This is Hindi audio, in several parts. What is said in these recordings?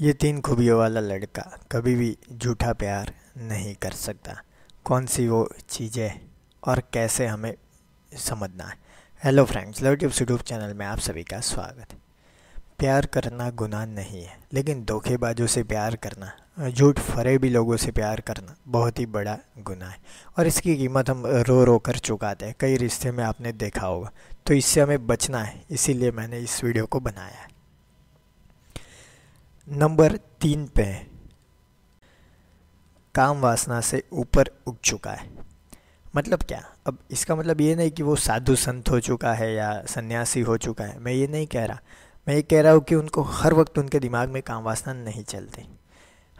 ये तीन खूबियों वाला लड़का कभी भी झूठा प्यार नहीं कर सकता कौन सी वो चीज़ें और कैसे हमें समझना है hello friends love tube YouTube channel में आप सभी का स्वागत है प्यार करना गुनाह नहीं है लेकिन धोखेबाजों से प्यार करना झूठ फरे भी लोगों से प्यार करना बहुत ही बड़ा गुनाह है और इसकी कीमत हम रो रो कर चुकाते हैं कई रिश्ते में आपने देखा होगा तो इससे हमें बचना है इसीलिए मैंने इस वीडियो को बनाया है नंबर तीन पे काम वासना से ऊपर उठ चुका है मतलब क्या अब इसका मतलब ये नहीं कि वो साधु संत हो चुका है या सन्यासी हो चुका है मैं ये नहीं कह रहा मैं ये कह रहा हूँ कि उनको हर वक्त उनके दिमाग में काम वासना नहीं चलती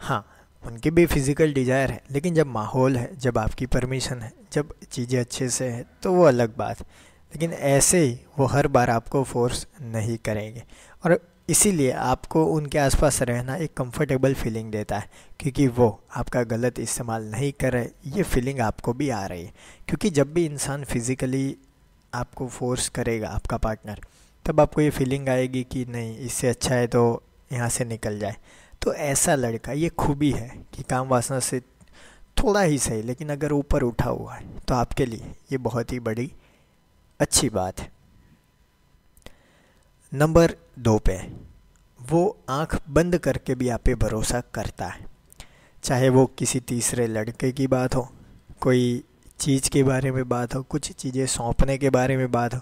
हाँ उनकी भी फिज़िकल डिज़ायर है लेकिन जब माहौल है जब आपकी परमिशन है जब चीज़ें अच्छे से हैं तो वो अलग बात लेकिन ऐसे ही वो हर बार आपको फोर्स नहीं करेंगे और इसीलिए आपको उनके आसपास रहना एक कंफर्टेबल फीलिंग देता है क्योंकि वो आपका गलत इस्तेमाल नहीं कर रहे ये फीलिंग आपको भी आ रही है क्योंकि जब भी इंसान फिज़िकली आपको फोर्स करेगा आपका पार्टनर तब आपको ये फीलिंग आएगी कि नहीं इससे अच्छा है तो यहाँ से निकल जाए तो ऐसा लड़का ये खूबी है कि काम वासना से थोड़ा ही सही लेकिन अगर ऊपर उठा हुआ है तो आपके लिए ये बहुत ही बड़ी अच्छी बात है नंबर दो पे वो आंख बंद करके भी आप पे भरोसा करता है चाहे वो किसी तीसरे लड़के की बात हो कोई चीज़ के बारे में बात हो कुछ चीज़ें सौंपने के बारे में बात हो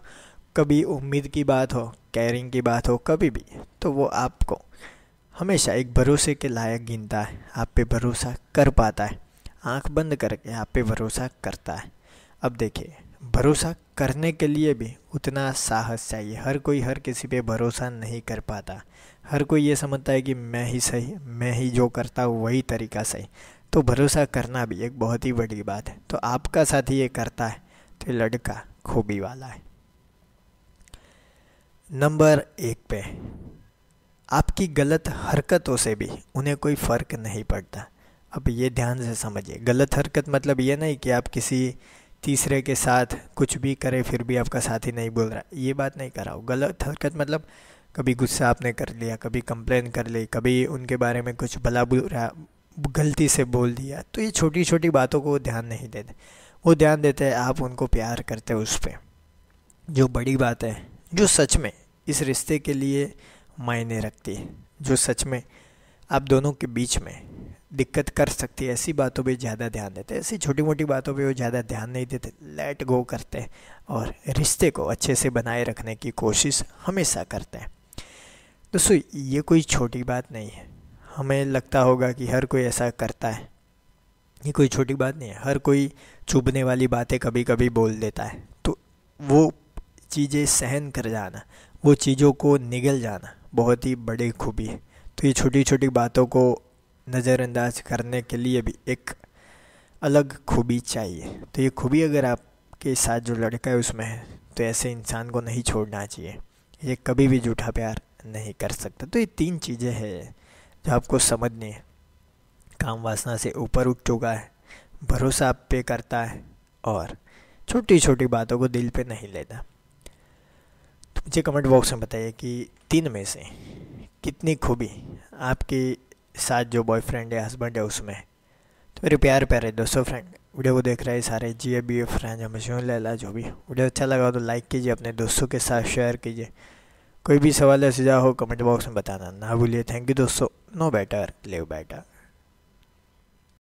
कभी उम्मीद की बात हो कैरिंग की बात हो कभी भी तो वो आपको हमेशा एक भरोसे के लायक गिनता है आप पे भरोसा कर पाता है आंख बंद करके आप पे भरोसा करता है अब देखिए भरोसा करने के लिए भी उतना साहस चाहिए हर कोई हर किसी पे भरोसा नहीं कर पाता हर कोई ये समझता है कि मैं ही सही मैं ही जो करता हूँ वही तरीका सही तो भरोसा करना भी एक बहुत ही बड़ी बात है तो आपका ही ये करता है तो लड़का खूबी वाला है नंबर एक पे आपकी गलत हरकतों से भी उन्हें कोई फ़र्क नहीं पड़ता अब ये ध्यान से समझिए गलत हरकत मतलब ये नहीं कि आप किसी तीसरे के साथ कुछ भी करे फिर भी आपका साथी नहीं बोल रहा ये बात नहीं कर रहा हूँ गलत हरकत मतलब कभी गुस्सा आपने कर लिया कभी कंप्लेन कर ली कभी उनके बारे में कुछ भला बुरा गलती से बोल दिया तो ये छोटी छोटी बातों को ध्यान नहीं देते वो ध्यान देते हैं आप उनको प्यार करते उस पर जो बड़ी बात है जो सच में इस रिश्ते के लिए मायने रखती है जो सच में आप दोनों के बीच में दिक्कत कर सकती है ऐसी बातों पे ज़्यादा ध्यान देते हैं ऐसी छोटी मोटी बातों पे वो ज़्यादा ध्यान नहीं देते लेट गो करते हैं और रिश्ते को अच्छे से बनाए रखने की कोशिश हमेशा करते हैं दोस्तों ये कोई छोटी बात नहीं है हमें लगता होगा कि हर कोई ऐसा करता है ये कोई छोटी बात नहीं है हर कोई चुभने वाली बातें कभी कभी बोल देता है तो वो चीज़ें सहन कर जाना वो चीज़ों को निगल जाना बहुत ही बड़ी खूबी है तो ये छोटी छोटी बातों को नज़रअंदाज करने के लिए भी एक अलग खूबी चाहिए तो ये खूबी अगर आपके साथ जो लड़का है उसमें है तो ऐसे इंसान को नहीं छोड़ना चाहिए ये कभी भी झूठा प्यार नहीं कर सकता तो ये तीन चीज़ें हैं जो आपको समझनी है काम वासना से ऊपर उठ चुका है भरोसा आप पे करता है और छोटी छोटी बातों को दिल पे नहीं लेता तो मुझे कमेंट बॉक्स में बताइए कि तीन में से कितनी खूबी आपकी साथ जो बॉयफ्रेंड है हस्बैंड है उसमें तो मेरे प्यार प्यारे दोस्तों फ्रेंड वीडियो को देख रहे हैं सारे जी ए बी ए फ्रेंड हमेशा लैला जो भी वीडियो अच्छा लगा तो लाइक कीजिए अपने दोस्तों के साथ शेयर कीजिए कोई भी सवाल या सुझाव हो कमेंट बॉक्स में बताना ना भूलिए थैंक यू दोस्तों नो बेटर लिव बेटर